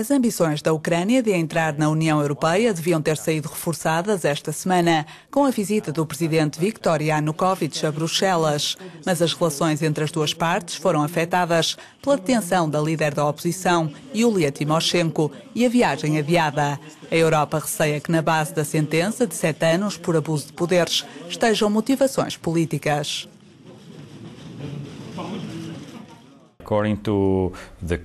As ambições da Ucrânia de entrar na União Europeia deviam ter saído reforçadas esta semana, com a visita do presidente Viktor Yanukovych a Bruxelas. Mas as relações entre as duas partes foram afetadas pela detenção da líder da oposição, Yulia Tymoshenko, e a viagem adiada. A Europa receia que, na base da sentença de sete anos por abuso de poderes, estejam motivações políticas. according to the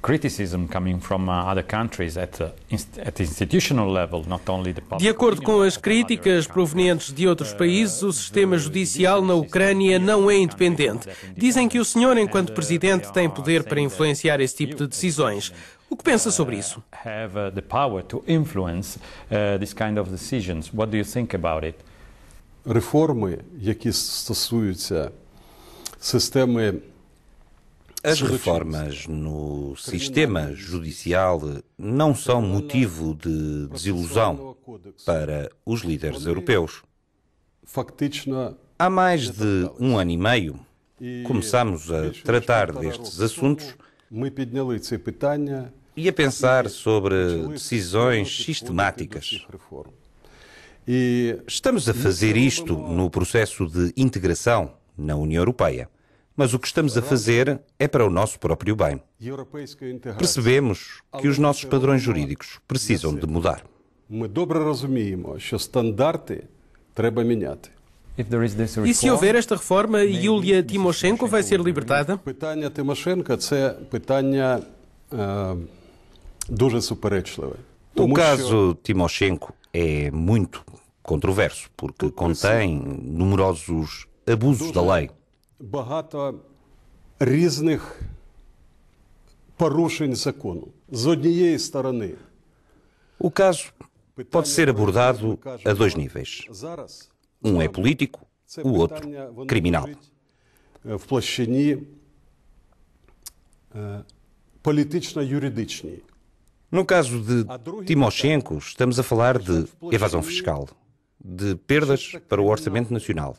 criticism coming from other countries at, at institutional level, not only the public De acordo com as críticas provenientes de outros países, o sistema judicial na Ucrânia não é independente. Dizem que o senhor, enquanto presidente, tem poder para influenciar esse tipo de decisões. O que pensa sobre isso? Have the power to influence uh, this kind of decisions. What do you think about it? As reformas no sistema judicial não são motivo de desilusão para os líderes europeus. Há mais de um ano e meio, começamos a tratar destes assuntos e a pensar sobre decisões sistemáticas. Estamos a fazer isto no processo de integração na União Europeia mas o que estamos a fazer é para o nosso próprio bem. Percebemos que os nossos padrões jurídicos precisam de mudar. E se houver esta reforma, Yulia Timoshenko vai ser libertada? Eh, o caso Timoshenko é muito controverso, porque contém numerosos abusos da lei багато різних порушень закону. З однієї сторони. O caso pode ser abordado a dois níveis. Um é político, o outro criminal. В площині політично-юридичній. No caso de Timoshenko, estamos a falar de evasão fiscal, de perdas para o orçamento nacional,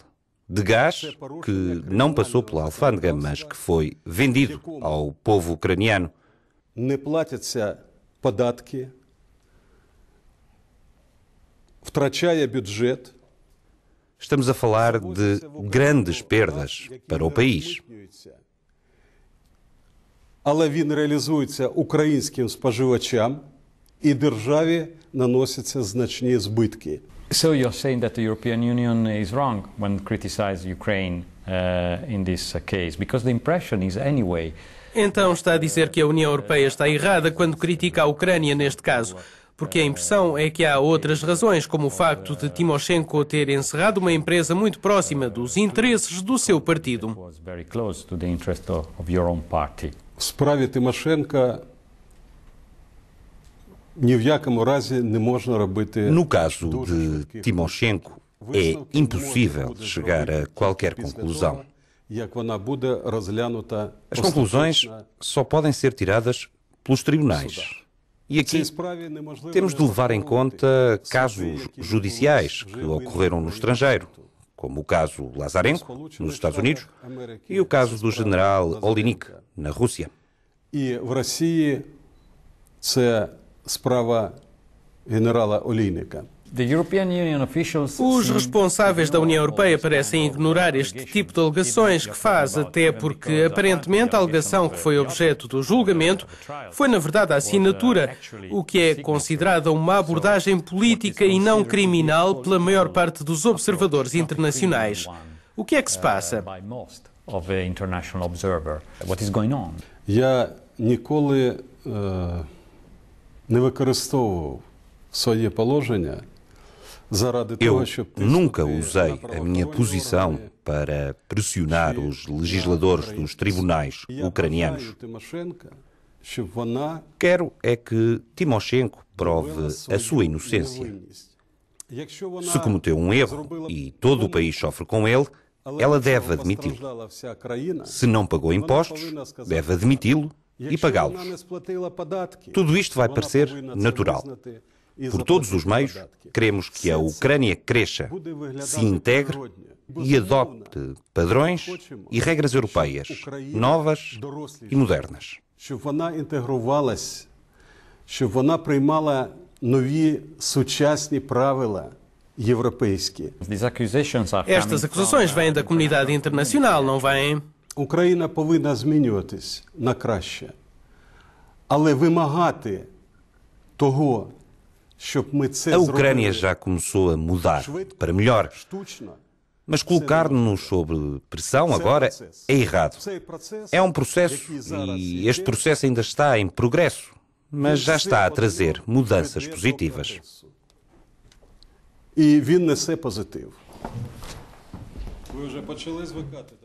de gás que não passou pela alfândega, mas que foi vendido ao povo ucraniano. Estamos a falar de grandes perdas para o país. Mas ele é e державі наноситься значні збитки. So you're saying that the European Union is wrong when criticizes Ukraine uh, in this uh, case, because the impression is anyway. Então está a dizer que a União Europeia está errada quando critica a Ucrânia neste caso. Porque a impressão é que há outras razões, como o facto de Timoshenko ter encerrado uma empresa muito próxima dos interesses do seu partido. Справе Тимошенко no caso de Timoshenko é impossível chegar a qualquer conclusão. As conclusões só podem ser tiradas pelos tribunais. E aqui temos de levar em conta casos judiciais que ocorreram no estrangeiro, como o caso Lazarenko, nos Estados Unidos, e o caso do general Olinik, na Rússia. E в Росії Справа генерала Os responsáveis da União Europeia parecem ignorar este tipo de alegações que faz, até porque aparentemente a alegação que foi objeto do julgamento foi, na verdade, a assinatura, o que é considerada uma abordagem política e não criminal pela maior parte dos observadores internacionais. O que é que se passa? Я ніколи э, не використовував своє положення заради того, щоб nunca usei a minha posição para pressionar os legisladores dos tribunais ucranianos. Quero é que Timoshenko prove a sua inocência. Se cometeu um erro e todo o país sofre com ele, ela deve admiti-lo. Se não pagou impostos, deve admiti-lo e é pagá-los. Tudo isto vai parecer natural. Por todos os meios, queremos que a Ucrânia cresça, se integre e adopte padrões e regras europeias, novas e modernas. Estas acusações vêm uh, da comunidade internacional, não vêm? Україна повинна змінюватись на краще, але вимагати того, щоб ми це зробили. A Ucrânia já começou a mudar para melhor. Mas colocar-nos sob pressão agora é errado. É um processo e este processo ainda está em progresso, mas já está a trazer mudanças positivas. E він несе позитив. Ви вже почали звикати.